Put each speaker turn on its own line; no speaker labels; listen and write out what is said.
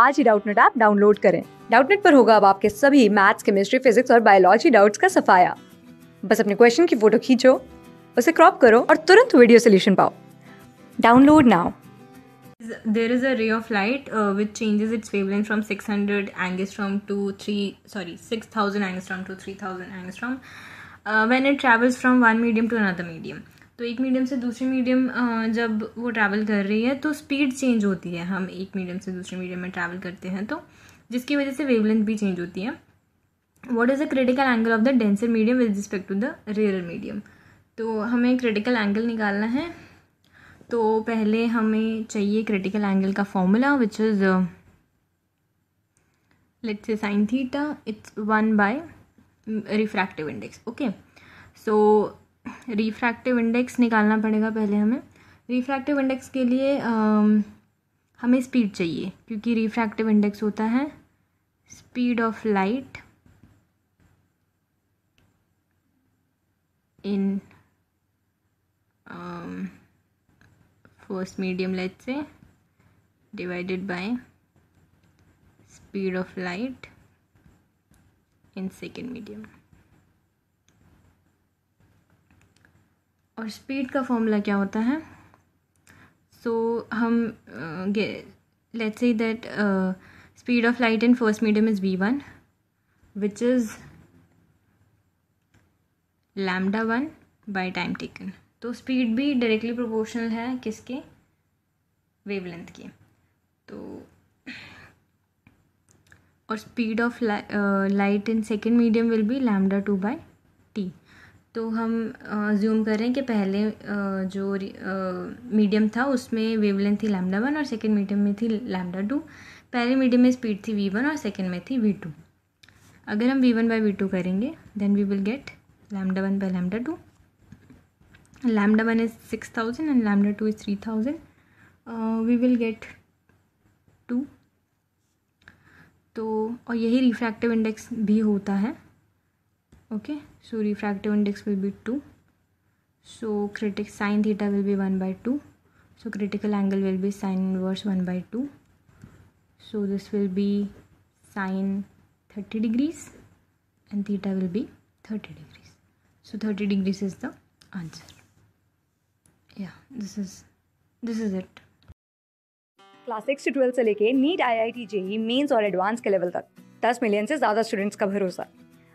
आज ही Doubtnut app download करें डाउटनेट पर होगा अब आपके सभी मैथ्स केमिस्ट्री फिजिक्स और बायोलॉजी डाउट्स का सफाया बस अपने क्वेश्चन की फोटो खींचो उसे क्रॉप करो और तुरंत वीडियो सोल्यूशन पाओ download now
there is a ray of light uh, which changes its wavelength from 600 angstrom to 3 sorry 6000 angstrom to 3000 angstrom uh, when it travels from one medium to another medium तो एक medium से दूसरे medium जब वो travel कर रही है तो स्पीड चेंज होती है हम एक मीडियम से दूसरे मीडियम में ट्रैवल करते हैं तो जिसकी वजह से वेवलेंथ भी चेंज होती है what is the critical angle of the denser medium with respect to the rare medium तो हमें क्रिटिकल एंगल निकालना है तो पहले हमें चाहिए क्रिटिकल एंगल का formula which is let's say sine theta it's one by refractive index okay so refractive index निकालना पड़ेगा पहले हमें रिफ्रैक्टिव इंडेक्स के लिए हमें स्पीड चाहिए क्योंकि रिफ्रैक्टिव इंडेक्स होता है speed of light in first medium let say divided by speed of light in second medium और स्पीड का फॉर्मूला क्या होता है सो so, हम let's say that speed of light in first medium is V one which is lambda one by time taken तो speed भी directly proportional है किसके वेवलेंथ के तो और speed of light in second medium will be lambda two by T तो हम ज्यूम कर रहे हैं कि पहले जो मीडियम था उसमें वेवलेंथ थी लैमडा वन और सेकेंड मीडियम में थी लैमडा टू पहले मीडियम में स्पीड थी वी वन और सेकेंड में थी वी टू अगर हम V one by V two करेंगे then we will get lambda one by lambda two lambda one is six thousand and lambda two is three thousand we will get two तो और यही refractive index भी होता है okay so refractive index will be 2 so critic sine theta will be 1 by 2 so critical angle will be sine inverse 1 by 2 so this will be sine 30 degrees and theta will be 30 degrees so 30 degrees is the answer yeah this is this is it
class six से twelfth से लेके NEET I I T JEE mains और advance के level तक दस million से ज़्यादा students का भरोसा